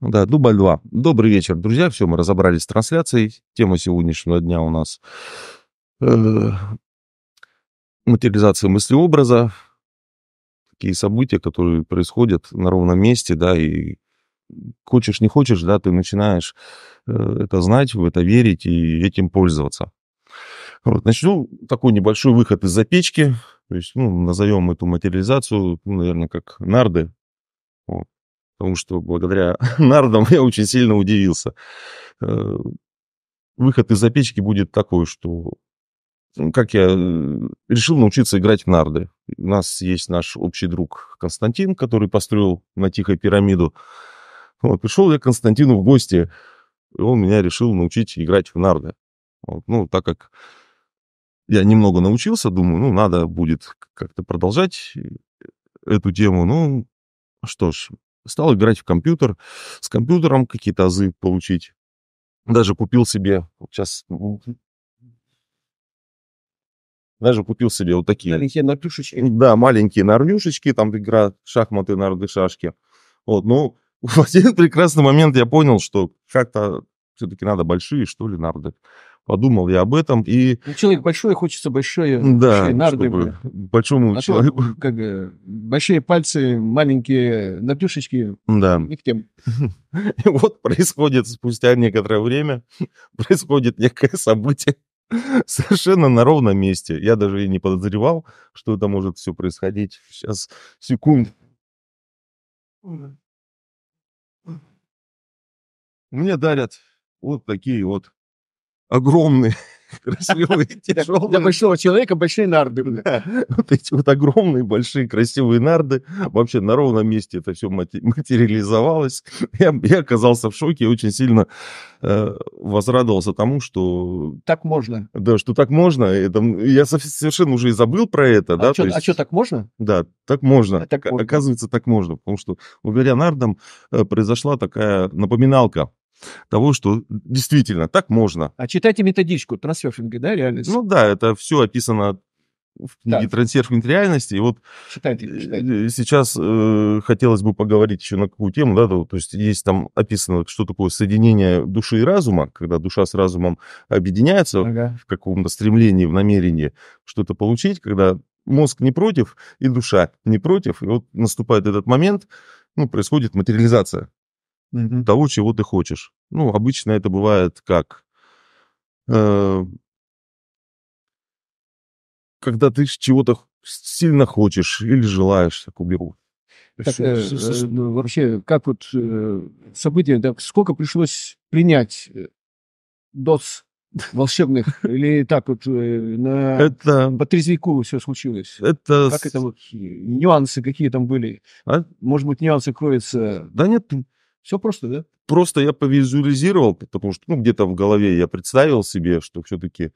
Ну да, дубль 2. Добрый вечер, друзья. Все, мы разобрались с трансляцией. Тема сегодняшнего дня у нас э, материализация мыслеобраза. Такие события, которые происходят на ровном месте, да, и хочешь не хочешь, да, ты начинаешь э, это знать, в это верить и этим пользоваться. Вот, начну такой небольшой выход из запечки. То есть, ну, назовем эту материализацию, ну, наверное, как нарды. Вот потому что благодаря нардам я очень сильно удивился. Э, выход из запечки будет такой, что ну, как я э, решил научиться играть в нарды. У нас есть наш общий друг Константин, который построил на Тихой пирамиду. Вот, пришел я к Константину в гости, и он меня решил научить играть в нарды. Вот, ну, так как я немного научился, думаю, ну, надо будет как-то продолжать э, эту тему. Ну, что ж, Стал играть в компьютер, с компьютером какие-то азы получить. Даже купил себе, сейчас даже купил себе вот такие. Маленькие нарнюшечки. Да, маленькие нарнюшечки, там игра шахматы, шашки. Вот, ну, в один прекрасный момент я понял, что как-то все-таки надо большие, что ли, нарды подумал я об этом и... Ну, человек большой, хочется большой, да, большие нарды. Чтобы большому а человеку... То, как, большие пальцы, маленькие ногтюшечки. Да. Не к тем. И вот происходит спустя некоторое время, происходит некое событие совершенно на ровном месте. Я даже и не подозревал, что это может все происходить. Сейчас, секунд. Мне дарят вот такие вот огромные, красивые, тяжелые. Для большого человека большие нарды. Вот эти вот огромные, большие, красивые нарды. Вообще на ровном месте это все материализовалось. Я, оказался в шоке и очень сильно э, возрадовался тому, что... Так можно. Да, что так можно. я совершенно уже и забыл про это. А да, что, а что, так можно? Да, так а можно. Оказывается, так можно. Потому что благодаря нардам э, произошла такая напоминалка того, что действительно так можно. А читайте методичку Трансферфинга, да, реальность? Ну да, это все описано в книге да. «Трансерфинг реальности». И вот читайте, э, читайте. сейчас э, хотелось бы поговорить еще на какую тему, да, то, то есть есть там описано, что такое соединение души и разума, когда душа с разумом объединяется ага. в каком-то стремлении, в намерении что-то получить, когда мозг не против и душа не против, и вот наступает этот момент, ну, происходит материализация угу. того, чего ты хочешь. Ну, обычно это бывает как... Э, когда ты чего-то сильно хочешь или желаешь, так уберу. Так, э, э, ну, вообще, как вот э, события, да, сколько пришлось принять э, доз волшебных, или так вот э, на это... по трезвику все случилось? Это... Как это вот, э, нюансы какие там были? А? Может быть, нюансы кроются? Да нет, все просто, да? Просто я повизуализировал, потому что ну, где-то в голове я представил себе, что все-таки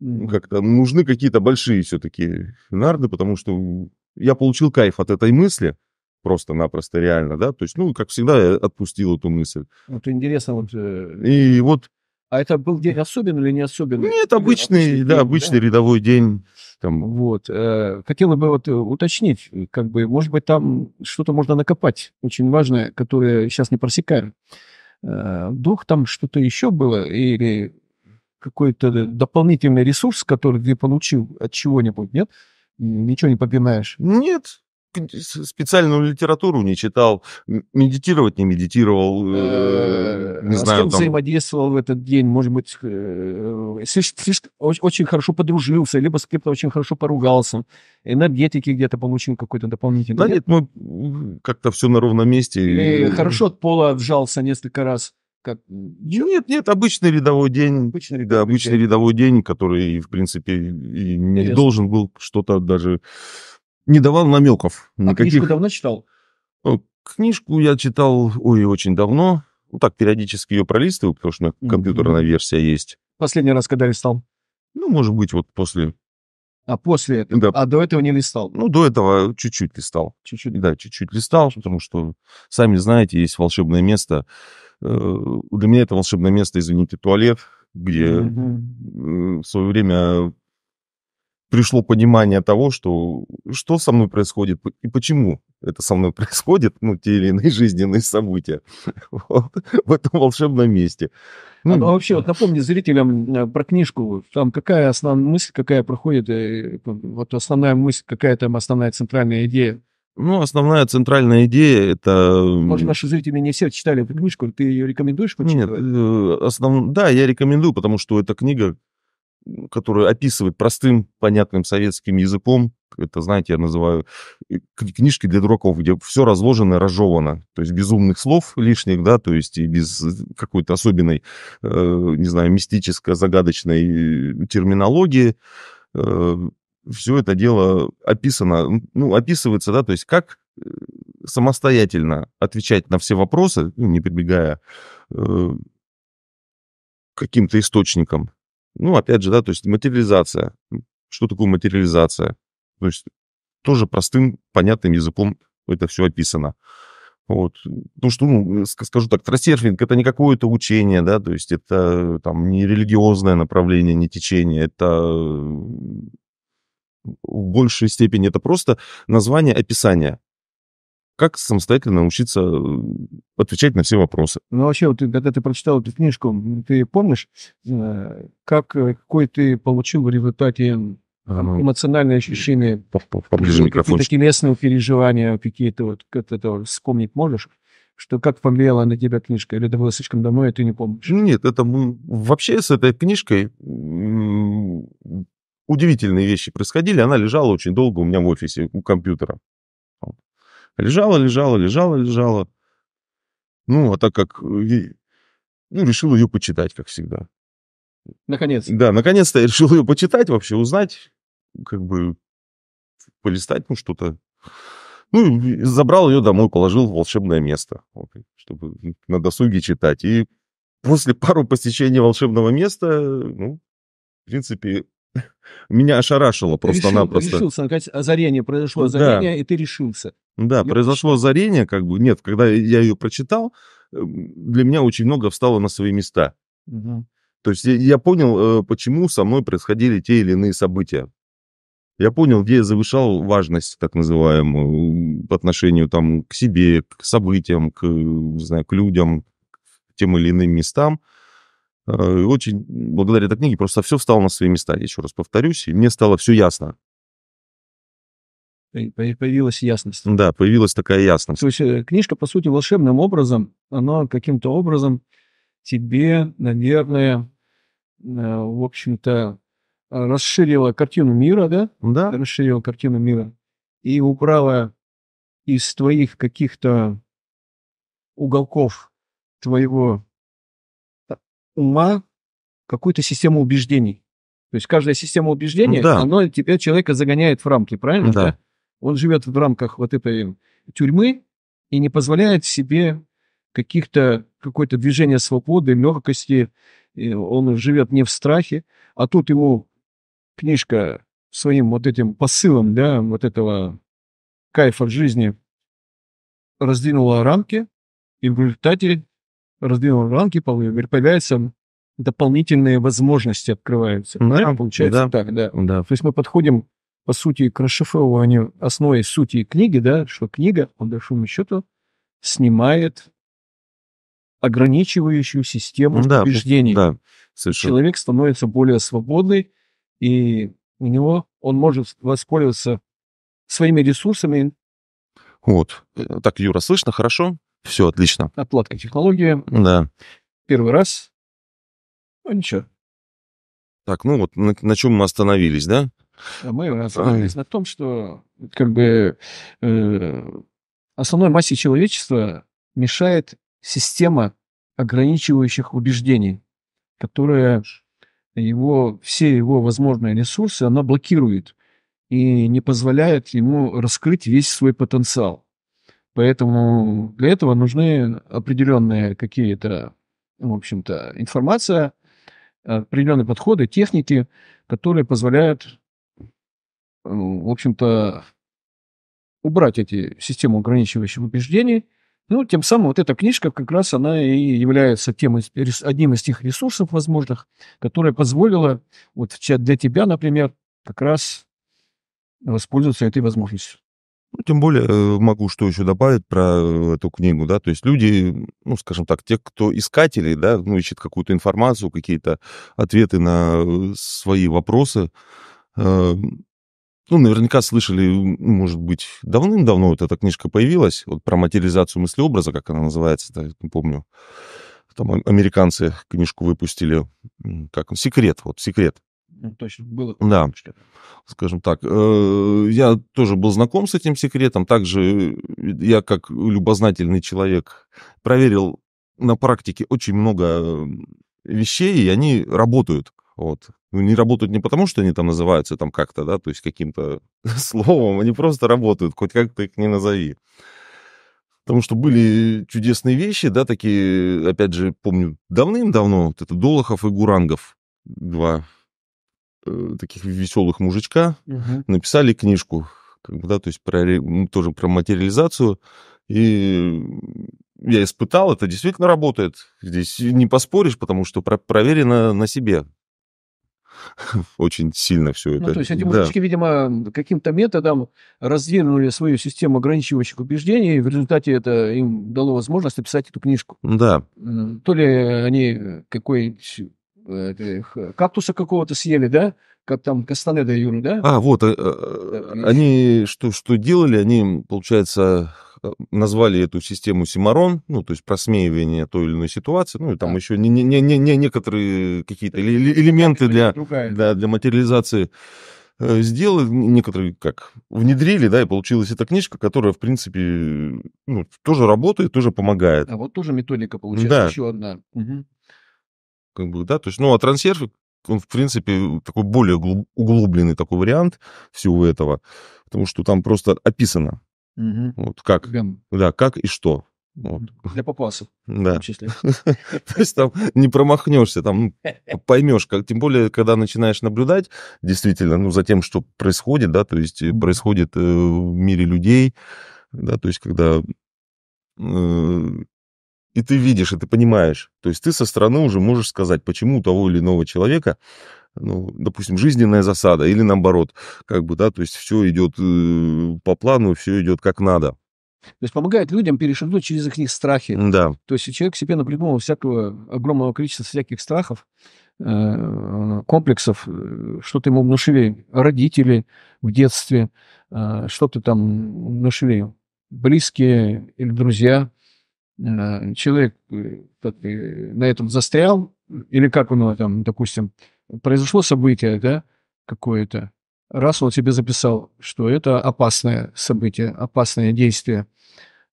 ну, как-то нужны какие-то большие все-таки нарды, потому что я получил кайф от этой мысли просто-напросто реально, да, то есть, ну, как всегда, я отпустил эту мысль. Вот интересно, вот... Э, И вот а это был день особенный или не особенный? Нет, обычный, обычный да, обычный да? рядовой день. Там. Вот. Э, хотела бы вот э, уточнить, как бы, может быть, там что-то можно накопать очень важное, которое сейчас не просекаем. Э, вдруг там что-то еще было или какой-то дополнительный ресурс, который ты получил от чего-нибудь, нет? Ничего не попинаешь? Нет, специальную литературу не читал, медитировать не медитировал, э, э, не знаю. А С кем взаимодействовал в этот день, может быть, э, слишком слишком очень хорошо подружился, либо с кем-то очень хорошо поругался, энергетики где-то получил какой-то дополнительный. Да нет, мы как-то все на ровном месте. И Хорошо от пола отжался несколько раз как... Нет, нет, обычный рядовой день. Обычный рядовой, да, обычный день. рядовой день, который, в принципе, и не Интересно. должен был что-то даже не давал намеков. А книжку давно читал? Э, книжку я читал, ой, очень давно. Ну, так, периодически ее пролистываю, потому что компьютерная mm-hmm. версия есть. Последний раз, когда листал? Ну, может быть, вот после... А после Да. А до этого не листал? Ну, до этого чуть-чуть листал. Чуть-чуть? Да, чуть-чуть листал, потому что, сами знаете, есть волшебное место. Э, для меня это волшебное место, извините, туалет, где mm-hmm. в свое время пришло понимание того, что что со мной происходит и почему это со мной происходит, ну, те или иные жизненные события вот, в этом волшебном месте. А, ну, а, а вообще, вот напомни зрителям э, про книжку, там какая основная мысль, какая проходит, э, вот основная мысль, какая там основная центральная идея? Ну, основная центральная идея это... Может, наши зрители не все читали эту книжку, ты ее рекомендуешь почитать? Нет, э, основ... да, я рекомендую, потому что эта книга которая описывает простым, понятным советским языком, это, знаете, я называю э, книжки для дураков, где все разложено, и разжевано, то есть без умных слов лишних, да, то есть и без э, какой-то особенной, э, не знаю, мистической, загадочной терминологии. все это дело описано, ну, описывается, да, то есть как самостоятельно отвечать на все вопросы, ну, не прибегая к каким-то источникам, ну, опять же, да, то есть материализация. Что такое материализация? То есть тоже простым, понятным языком это все описано. Вот. Потому что, ну, э, скажу так, тросерфинг это не какое-то учение, да, то есть это э, там не религиозное направление, не течение, это э, в большей степени это просто название описание как самостоятельно научиться э, отвечать на все вопросы. Ну, вообще, вот, когда ты прочитал эту книжку, ты помнишь, э, как, э, какой ты получил в результате а, ну, эмоциональные ощущения? Поближе Какие-то телесные переживания, какие-то вот, как это вспомнить можешь? что как повлияла на тебя книжка, или это было слишком давно, и ты не помнишь? Нет, это вообще с этой книжкой удивительные вещи происходили. Она лежала очень долго у меня в офисе у компьютера. Лежала, лежала, лежала, лежала. Ну, а так как... Э, ну, решил ее почитать, как всегда. Наконец. Да, наконец-то я решил ее почитать вообще, узнать, как бы полистать, ну, что-то. Ну, забрал ее домой, положил в волшебное место, вот, чтобы на досуге читать. И после пару посещений волшебного места, ну, в принципе, меня ошарашило просто-напросто. Решил, решился, наконец, озарение произошло, озарение, да. и ты решился. Да, я произошло прочитал. зарение, как бы, нет, когда я ее прочитал, эм, для меня очень много встало на свои места. Угу. То есть я, я понял, э, почему со мной происходили те или иные события. Я понял, где я завышал важность, так называемую, по отношению там, к себе, к событиям, к, не знаю, к людям, к тем или иным местам. Э, очень благодаря этой книге просто все встало на свои места, еще раз повторюсь, и мне стало все ясно появилась ясность. Да, появилась такая ясность. То есть э, книжка, по сути, волшебным образом, она каким-то образом тебе, наверное, э, в общем-то, расширила картину мира, да? Да. Расширила картину мира. И убрала из твоих каких-то уголков твоего э, ума какую-то систему убеждений. То есть каждая система убеждений, да. она тебя, человека загоняет в рамки, правильно? Да. да? Он живет в рамках вот этой тюрьмы и не позволяет себе каких-то, какое-то движение свободы, легкости. И он живет не в страхе, а тут ему книжка своим вот этим посылом, да, вот этого кайфа жизни раздвинула рамки, и в результате раздвинула рамки, появляются дополнительные возможности открываются. Ну, да, да получается да. так, да. да. То есть мы подходим по сути, к расшифрованию основой сути книги, да, что книга, по большому счету, снимает ограничивающую систему ну да, убеждений. Да, Человек становится более свободный, и у него он может воспользоваться своими ресурсами. Вот. Так, Юра, слышно хорошо? Все отлично. Отладка технологии. Да. Первый раз. Ну, ничего. Так, ну вот на, на чем мы остановились, да? Мы остановились на том, что как бы э, основной массе человечества мешает система ограничивающих убеждений, которая его, все его возможные ресурсы, она блокирует и не позволяет ему раскрыть весь свой потенциал. Поэтому для этого нужны определенные какие-то, в общем-то, информация, определенные подходы, техники, которые позволяют в общем-то, убрать эти системы ограничивающих убеждений. Ну, тем самым вот эта книжка как раз она и является тем одним из тех ресурсов возможных, которая позволила вот для тебя, например, как раз воспользоваться этой возможностью. Ну, тем более э, могу что еще добавить про э, эту книгу, да, то есть люди, ну, скажем так, те, кто искатели, да, ну, ищет какую-то информацию, какие-то ответы на э, свои вопросы, ну, наверняка слышали, может быть, давным-давно вот эта книжка появилась, вот про материализацию мыслеобраза, как она называется, да, не помню. Там американцы книжку выпустили, как секрет, вот секрет. Ну, точно, было. Да, скажем так. Э, я тоже был знаком с этим секретом. Также э, я, как любознательный человек, проверил на практике очень много э, вещей, и они работают. Вот. Ну, не работают не потому, что они там называются там как-то, да, то есть каким-то словом, они просто работают, хоть как ты их не назови. Потому что были чудесные вещи, да, такие, опять же, помню, давным-давно, вот это Долохов и Гурангов, два э, таких веселых мужичка, угу. написали книжку, как бы, да, то есть про, ну, тоже про материализацию, и я испытал, это действительно работает. Здесь не поспоришь, потому что про проверено на себе. очень сильно все ну, это. Ну, то есть эти да. видимо, каким-то методом раздвинули свою систему ограничивающих убеждений, и в результате это им дало возможность написать эту книжку. Да. То ли они какой-нибудь э, кактуса какого-то съели, да? Как там Кастанеда Юры, да? А, вот, э, э, они что, что делали? Они, получается, назвали эту систему Симарон, ну, то есть просмеивание той или иной ситуации, ну, и там да. еще не, не, не, не некоторые какие-то элементы для, да, для материализации э, сделали, некоторые как внедрили, да, и получилась эта книжка, которая, в принципе, ну, тоже работает, тоже помогает. А вот тоже методика получается, да. еще одна. Угу. Как бы, да, то есть, ну, а трансерфинг, он, в принципе, такой более углубленный такой вариант всего этого, потому что там просто описано, Угу. Вот как, Гам. да, как и что. Вот. Для попасов. Да. То есть там не промахнешься, там ну, поймешь, как, тем более, когда начинаешь наблюдать действительно ну, за тем, что происходит, да, то есть э, происходит э, в мире людей, да, то есть когда э, и ты видишь, и ты понимаешь. То есть ты со стороны уже можешь сказать, почему у того или иного человека ну, допустим, жизненная засада или наоборот, как бы, да, то есть все идет э, по плану, все идет как надо. То есть помогает людям перешагнуть через их страхи. Да. То есть человек себе напридумывал всякого огромного количества всяких страхов, э, э, комплексов, что-то ему внушили родители в детстве, что-то там внушили близкие или друзья. Человек на этом застрял, или как он там, допустим, произошло событие, да, какое-то, Рассел тебе записал, что это опасное событие, опасное действие.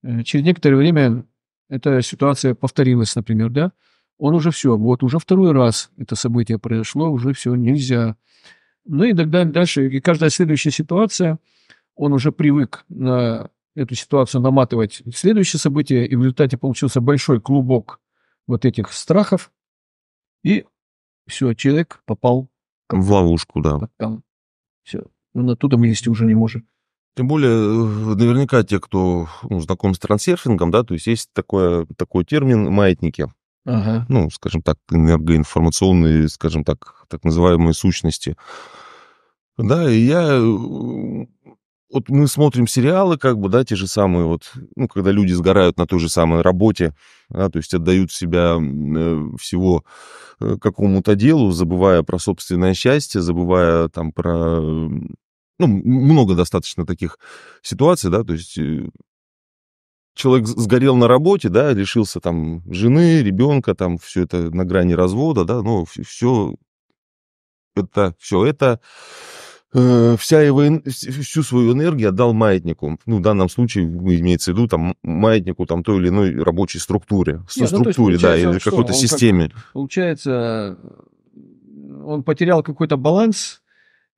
Э, через некоторое время эта ситуация повторилась, например, да, он уже все, вот уже второй раз это событие произошло, уже все, нельзя. Ну и тогда дальше, и каждая следующая ситуация, он уже привык на эту ситуацию наматывать следующее событие, и в результате получился большой клубок вот этих страхов, и все, человек попал в ловушку, да. Там, все. Он ну, оттуда вылезти уже не может. Тем более, э, наверняка те, кто ну, знаком с трансерфингом, да, то есть есть такое, такой термин «маятники». Ага. Ну, скажем так, энергоинформационные, скажем так, так называемые сущности. Да, и я э, вот мы смотрим сериалы, как бы, да, те же самые, вот, ну, когда люди сгорают на той же самой работе, да, то есть отдают себя э, всего э, какому-то делу, забывая про собственное счастье, забывая там про, ну, много достаточно таких ситуаций, да, то есть э, человек сгорел на работе, да, лишился там жены, ребенка, там все это на грани развода, да, ну, все это, все это э, вся его, всю свою энергию отдал маятнику. Ну, в данном случае имеется в виду там маятнику там той или иной рабочей структуре, Нет, ну, структуре, ну, да, или какой-то системе. Как, получается, он потерял какой-то баланс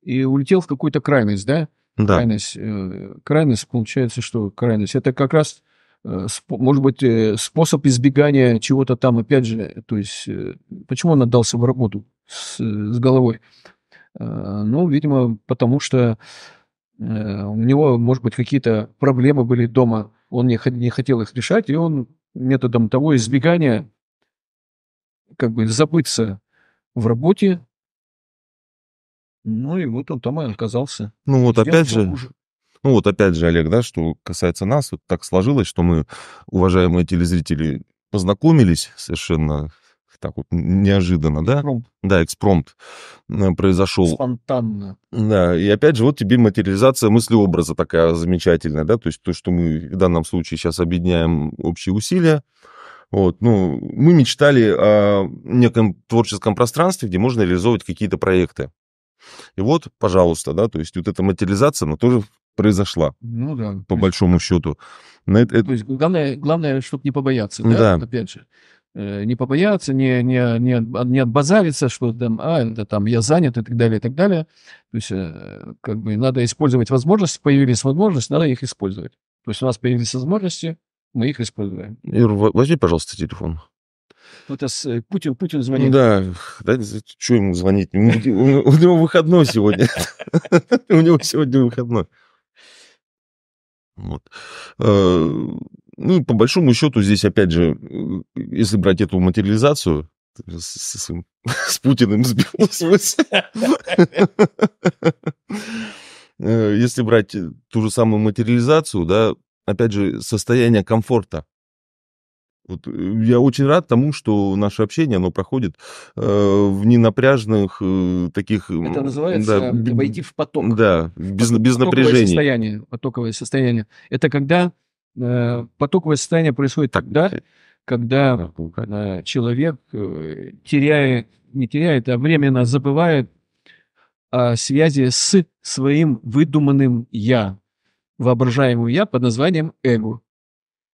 и улетел в какую-то крайность, да? Да. Крайность, э, крайность, получается, что крайность. Это как раз э, может быть, э, способ избегания чего-то там, опять же, то есть, почему он отдался в работу с, с головой? Э, ну, видимо, потому что э, у него, может быть, какие-то проблемы были дома, он не, не хотел их решать, и он методом того избегания как бы забыться в работе, ну и вот он там и оказался. Ну вот опять же, ну вот опять же, Олег, да, что касается нас, вот так сложилось, что мы, уважаемые телезрители, познакомились совершенно так вот неожиданно, да? Экспромт. Да, э, экспромт произошел. Спонтанно. Да, и опять же, вот тебе материализация мыслеобраза такая замечательная, да, то есть то, что мы в данном случае сейчас объединяем общие усилия, вот, ну, мы мечтали о неком творческом пространстве, где можно реализовывать какие-то проекты. И вот, пожалуйста, да, то есть вот эта материализация, она тоже произошла. Ну да. По большому счету. На это, это... То есть главное, главное, чтобы не побояться, да, да. опять же. Э, не побояться, не, не, не, не отбазариться, что там, а, это там, я занят и так далее, и так далее. То есть, э, как бы, надо использовать возможности, появились возможности, надо их использовать. То есть, у нас появились возможности, мы их используем. Юр, возьми, пожалуйста, телефон. Вот с э, Путин, Путин звонит. Да, да что ему звонить? У него выходной сегодня. У него сегодня выходной. Вот. Ну и по большому счету здесь, опять же, если брать эту материализацию, с, с, с Путиным сбилась э, Если брать ту же самую материализацию, да, опять же, состояние комфорта. Вот э, я очень рад тому, что наше общение, оно проходит э, в ненапряжных э, таких... Это называется да, войти в поток. Да, без, без напряжения. Состояние, потоковое состояние. Это когда Э, Потоковое состояние происходит тогда, когда э, человек э, теряет, не теряет, а временно забывает о связи с своим выдуманным «я», воображаемым «я» под названием «эго».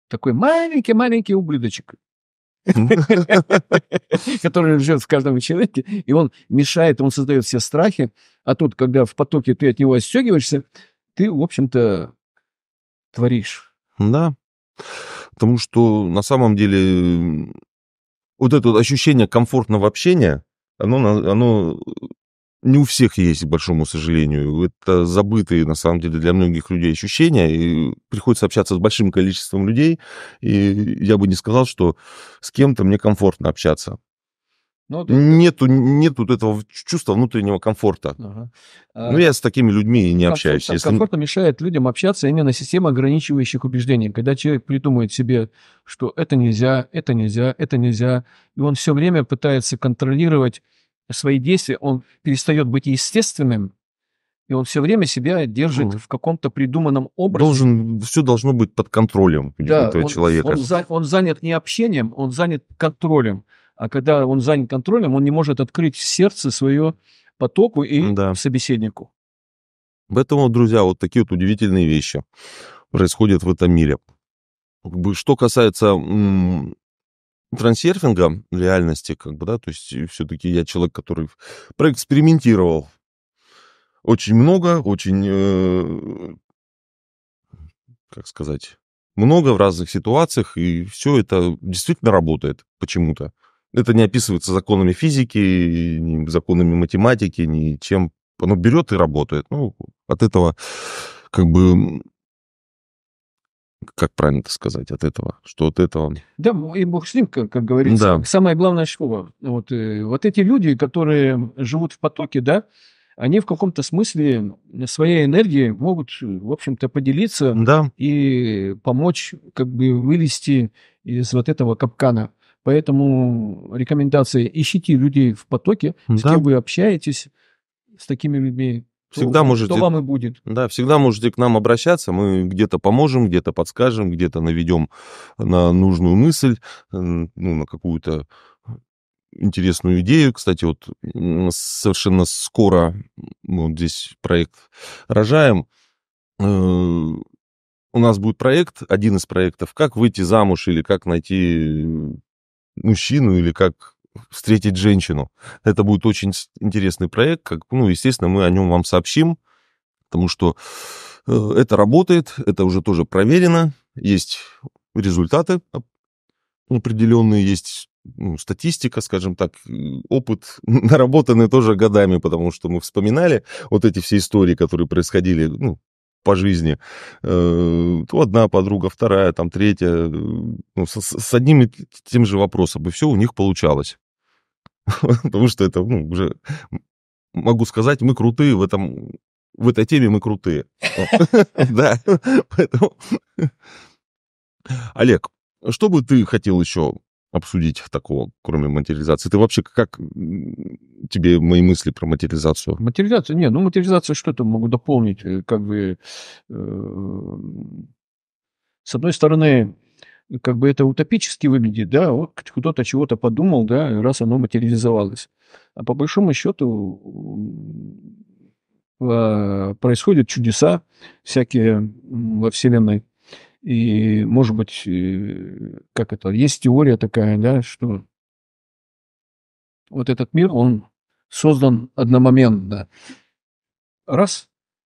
Такой маленький-маленький ублюдочек, который живет в каждом человеке, и он мешает, он создает все страхи, а тут, когда в потоке ты от него отстегиваешься, ты, в общем-то, творишь. Да. Потому что на самом деле вот это вот ощущение комфортного общения, оно, оно не у всех есть, к большому сожалению. Это забытые, на самом деле, для многих людей ощущения. И приходится общаться с большим количеством людей. И я бы не сказал, что с кем-то мне комфортно общаться. Ну, ты... Нету, нет этого чувства внутреннего комфорта. Ага. Ну, я с такими людьми не комфорт, общаюсь. Если... Комфорт мешает людям общаться именно система ограничивающих убеждений. Когда человек придумывает себе, что это нельзя, это нельзя, это нельзя, и он все время пытается контролировать свои действия, он перестает быть естественным, и он все время себя держит ну, в каком-то придуманном образе. Должен, все должно быть под контролем да, этого он, человека. Он, он занят не общением, он занят контролем. А когда он занят контролем, он не может открыть сердце свое потоку и да. собеседнику. Поэтому, друзья, вот такие вот удивительные вещи происходят в этом мире. Что касается трансерфинга реальности, как бы, да, то есть все-таки я человек, который проэкспериментировал очень много, очень, э, как сказать, много в разных ситуациях, и все это действительно работает почему-то. Это не описывается законами физики, ни законами математики, ничем. Оно берет и работает. Ну, от этого как бы как правильно это сказать, от этого, что от этого... Да, и бог с ним, как, как говорится. Да. Самое главное, что вот, э, вот эти люди, которые живут в потоке, да, они в каком-то смысле своей энергией могут, в общем-то, поделиться да. и помочь как бы вылезти из вот этого капкана. Поэтому рекомендации ищите людей в потоке, да. с кем вы общаетесь, с такими людьми. Всегда то, можете, что вам и будет. Да, всегда можете к нам обращаться, мы где-то поможем, где-то подскажем, где-то наведем на нужную мысль, э, ну, на какую-то интересную идею. Кстати, вот совершенно скоро мы вот здесь проект рожаем. Э, у нас будет проект, один из проектов, как выйти замуж или как найти мужчину или как встретить женщину. Это будет очень интересный проект. Как, ну, естественно, мы о нем вам сообщим, потому что э, это работает, это уже тоже проверено, есть результаты определенные, есть ну, статистика, скажем так, опыт наработанный тоже годами, потому что мы вспоминали вот эти все истории, которые происходили ну, по жизни. Э, то одна подруга, вторая, там третья. Э, ну, с, с одним и тем же вопросом. И все у них получалось. Потому что это, ну, уже могу сказать, мы крутые в этом, в этой теме мы крутые. Да, поэтому... Олег, что бы ты хотел еще обсудить такого, кроме материализации? Ты вообще как тебе мои мысли про материализацию? Материализация? Нет, ну материализация что-то могу дополнить, э, как бы... Э, с одной стороны, как бы это утопически выглядит, да, вот кто-то чего-то подумал, да, раз оно материализовалось. А по большому счету происходят чудеса всякие во Вселенной. И, может быть, э, как это, есть теория такая, да, что вот этот мир, он создан одномоментно. Раз,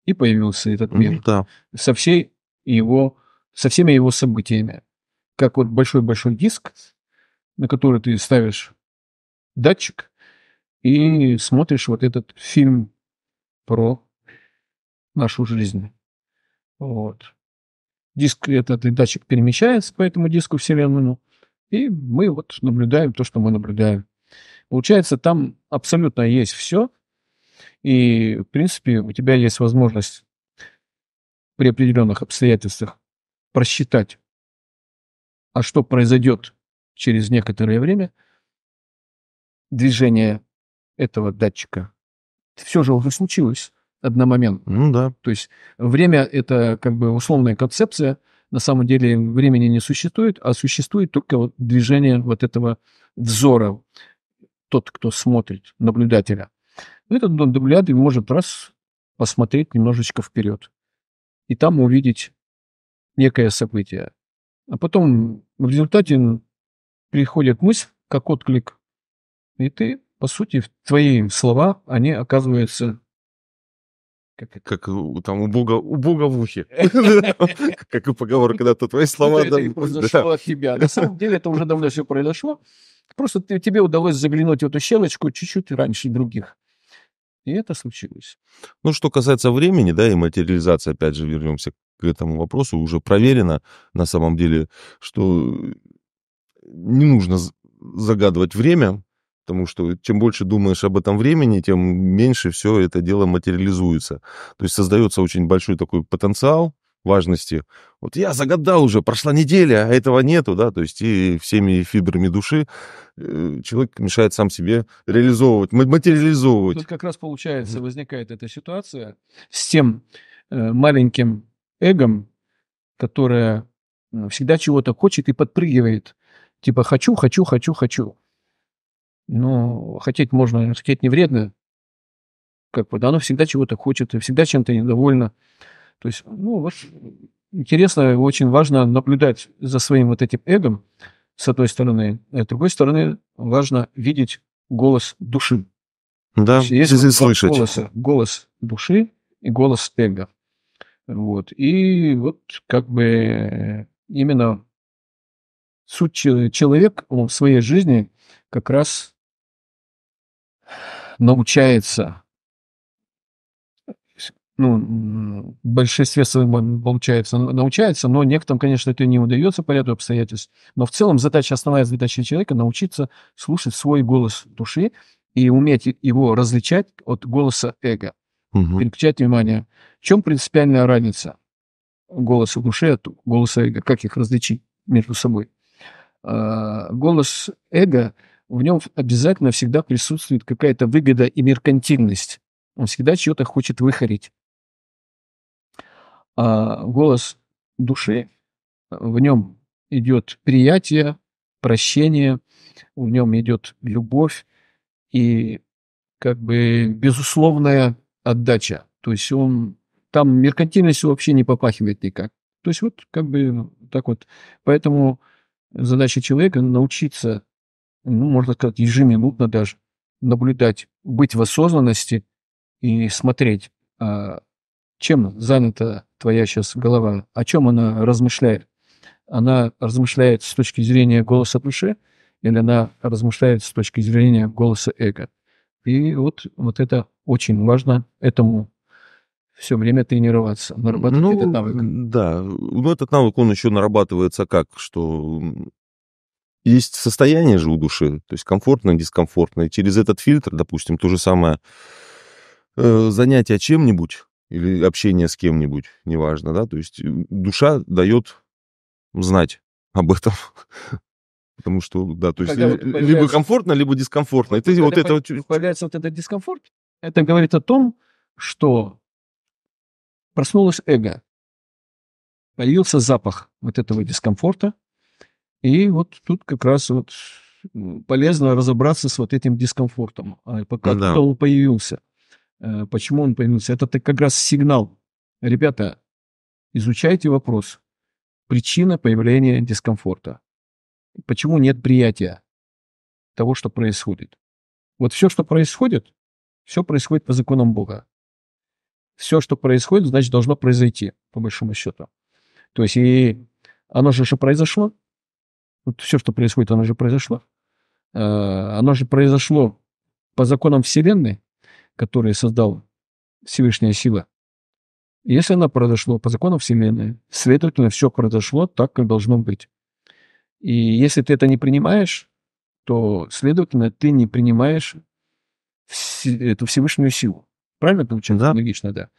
и появился этот мир. Да. Со всей его, со всеми его событиями. Как вот большой-большой диск, на который ты ставишь датчик и смотришь вот этот фильм про нашу жизнь. Вот диск, этот датчик перемещается по этому диску Вселенную, и мы вот наблюдаем то, что мы наблюдаем. Получается, там абсолютно есть все, и, в принципе, у тебя есть возможность при определенных обстоятельствах просчитать, а что произойдет через некоторое время, движение этого датчика. Все же уже случилось одномоментно. Ну да. То есть время – это как бы условная концепция. На самом деле времени не существует, а существует только вот движение вот этого взора. Тот, кто смотрит, наблюдателя. Ну, этот наблюдатель может раз посмотреть немножечко вперед. И там увидеть некое событие. А потом в результате приходит мысль, как отклик, и ты, по сути, твои слова, они оказываются как, это? как у, там у Бога, у Бога в ухе. Как и поговор когда то твои слова... произошло от тебя. На самом деле это уже давно все произошло. Просто тебе удалось заглянуть в эту щелочку чуть-чуть раньше других. И это случилось. Ну, что касается времени, да, и материализации, опять же, вернемся к этому вопросу, уже проверено на самом деле, что не нужно загадывать время, Потому что чем больше думаешь об этом времени, тем меньше все это дело материализуется. То есть создается очень большой такой потенциал важности. Вот я загадал уже, прошла неделя, а этого нету, да, то есть и всеми фибрами души э, человек мешает сам себе реализовывать, материализовывать. Тут как раз получается, возникает эта ситуация с тем э, маленьким эгом, которое э, всегда чего-то хочет и подпрыгивает. Типа «хочу, хочу, хочу, хочу». Но ну, хотеть можно, хотеть не вредно, как бы, да, оно всегда чего-то хочет, и всегда чем-то недовольно. То есть, ну, вот интересно, очень важно наблюдать за своим вот этим эгом, с одной стороны, а с другой стороны, важно видеть голос души. Да, есть здесь слышать. Голоса, голос души и голос эго. Вот. И вот как бы именно суть человек он в своей жизни как раз научается, ну, в большинстве своем получается, научается, но некоторым, конечно, это не удается по ряду обстоятельств. Но в целом задача, основная задача человека научиться слушать свой голос души и уметь его различать от голоса эго. Угу. Переключать внимание. В чем принципиальная разница голоса души от голоса эго? Как их различить между собой? А, голос эго – в нем обязательно всегда присутствует какая-то выгода и меркантильность. Он всегда чего-то хочет выхарить. А голос души, э, в нем идет приятие, прощение, в нем идет любовь и как бы безусловная отдача. То есть он там меркантильность вообще не попахивает никак. То есть вот как бы так вот. Поэтому задача человека научиться ну, можно сказать, ежеминутно даже наблюдать, быть в осознанности и смотреть, а, чем занята твоя сейчас голова, о чем она размышляет. Она размышляет с точки зрения голоса души или она размышляет с точки зрения голоса эго. И вот, вот это очень важно этому все время тренироваться, нарабатывать ну, этот навык. Да, но ну, этот навык, он еще нарабатывается как, что есть состояние же у души, то есть комфортное, дискомфортное. Через этот фильтр, допустим, то же самое э, занятие чем-нибудь или общение с кем-нибудь, неважно, да, то есть э, душа дает знать об этом. Потому что, да, то есть э, либо, либо комфортно, либо дискомфортно. И ты вот это... Появляется вот этот дискомфорт, это говорит о том, что проснулось эго, появился запах вот этого дискомфорта, и вот тут как раз вот полезно разобраться с вот этим дискомфортом, а пока да. кто он появился, э, почему он появился. Это как раз сигнал. Ребята, изучайте вопрос. Причина появления дискомфорта. Почему нет приятия того, что происходит? Вот все, что происходит, все происходит по законам Бога. Все, что происходит, значит, должно произойти, по большому счету. То есть и оно же, же произошло, вот все, что происходит, оно же произошло. Э, оно же произошло по законам Вселенной, которые создал Всевышняя сила. Если она произошло по законам Вселенной, следовательно, все произошло так, как должно быть. И если ты это не принимаешь, то, следовательно, ты не принимаешь эту Всевышнюю силу. Правильно получается? Да. Логично, да.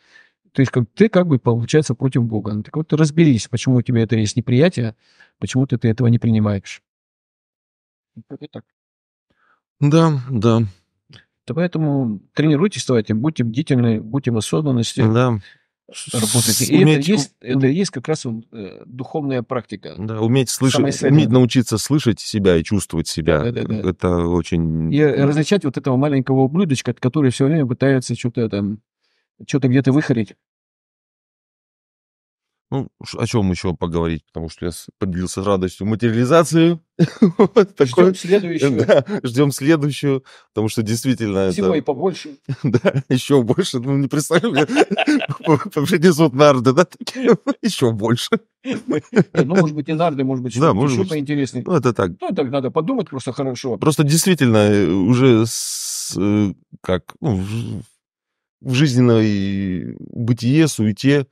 То есть как, ты как бы, получается, против Бога. Ну, так вот разберись, почему у тебя это есть неприятие, почему ты, ты этого не принимаешь. Это ну, так. Да, да. то поэтому тренируйтесь, давайте, будьте бдительны, будьте в осознанности. Да. Работайте. И уметь... это, есть, это есть как раз э, духовная практика. Да, уметь слышать, уметь научиться слышать себя и чувствовать себя. Да, да, да. Это очень... И э, различать вот этого маленького ублюдочка, который все время пытается что-то там что-то где-то выходить. Ну, о чем еще поговорить, потому что я поделился с радостью материализацию. Ждем следующую. Да. Ждем следующую, потому что действительно... Всего и побольше. Да, еще больше. Ну, не представляю, принесут нарды, да? Еще больше. Ну, может быть, не нарды, может быть, что-то еще поинтереснее. Ну, это так. Ну, так надо подумать просто хорошо. Просто действительно э, уже э, как ну, в жизненной бытие, суете,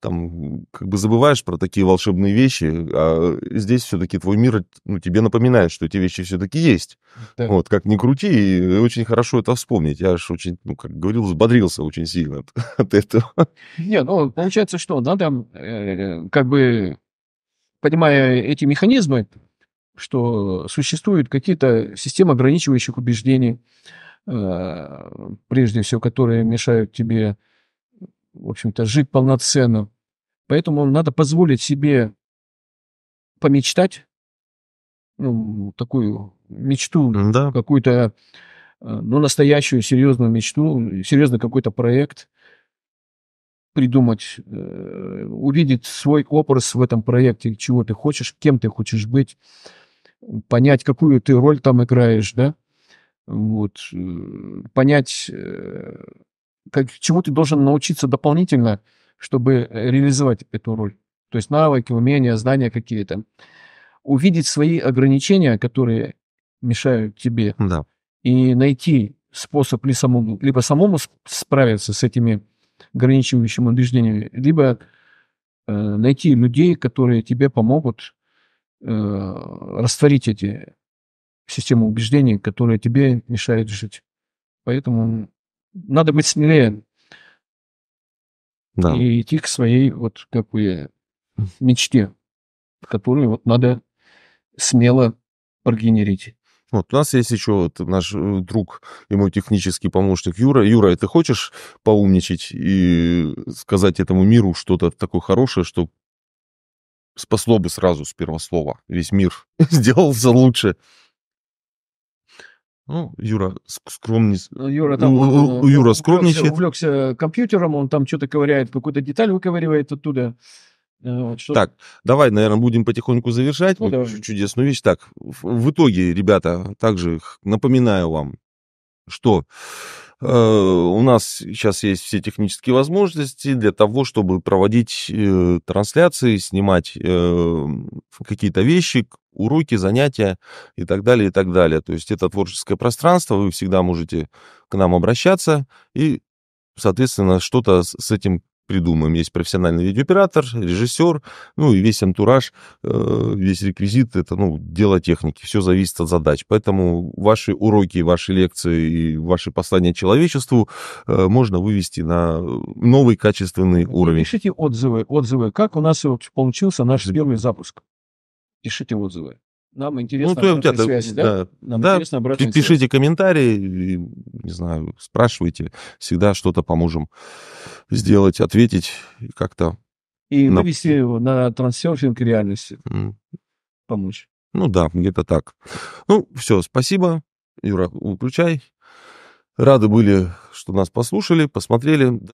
там, как бы забываешь про такие волшебные вещи, а здесь все-таки твой мир, ну, тебе напоминает, что эти вещи все-таки есть. Да. Вот, как ни крути, и очень хорошо это вспомнить. Я аж очень, ну, как говорил, взбодрился очень сильно от, от этого. Не, ну, получается, что да, там э, как бы, понимая эти механизмы, что существуют какие-то системы ограничивающих убеждений, Э, прежде всего, которые мешают тебе, в общем-то, жить полноценно. Поэтому надо позволить себе помечтать, ну, такую мечту, да. какую-то, э, ну, настоящую, серьезную мечту, серьезный какой-то проект придумать, э, увидеть свой образ в этом проекте, чего ты хочешь, кем ты хочешь быть, понять, какую ты роль там играешь, да, вот, э, понять, э, как, чему ты должен научиться дополнительно, чтобы э, реализовать эту роль. То есть навыки, умения, знания какие-то. Увидеть свои ограничения, которые мешают тебе, да. и найти способ ли самому, либо самому справиться с этими ограничивающими убеждениями, либо э, найти людей, которые тебе помогут э, растворить эти систему убеждений, которая тебе мешает жить. Поэтому надо быть смелее да. и идти к своей вот как бы мечте, которую вот надо смело прогенерить. Вот, у нас есть еще вот наш э, друг и мой технический помощник Юра. Юра, а ты хочешь поумничать и сказать этому миру что-то такое хорошее, что спасло бы сразу с первого слова? Весь мир сделался лучше. Ну, Юра скромный. Юра, там, ну, Юра скромничает. Увлекся, компьютером, он там что-то ковыряет, какую-то деталь выковыривает оттуда. Э, вот, что... Так, давай, наверное, будем потихоньку завершать. Ну, вот чудесную вещь. Так, в итоге, ребята, также напоминаю вам, что Э, у нас сейчас есть все технические возможности для того, чтобы проводить э, трансляции, снимать э, какие-то вещи, уроки, занятия и так далее, и так далее. То есть это творческое пространство, вы всегда можете к нам обращаться и, соответственно, что-то с этим придумаем. Есть профессиональный видеооператор, режиссер, ну и весь антураж, э, весь реквизит, это, ну, дело техники. Все зависит от задач. Поэтому ваши уроки, ваши лекции и ваши послания человечеству э, можно вывести на новый качественный уровень. Пишите отзывы, отзывы. Как у нас вот получился наш первый запуск? Пишите отзывы. Нам интересно ну, обратная связь, да? да? Нам да, интересно обратная Пишите связь. комментарии, не знаю, спрашивайте. Всегда что-то поможем сделать, ответить как-то. И на... вывести его на трансерфинг реальности. Mm. Помочь. Ну да, где-то так. Ну, все, спасибо. Юра, выключай. Рады были, что нас послушали, посмотрели.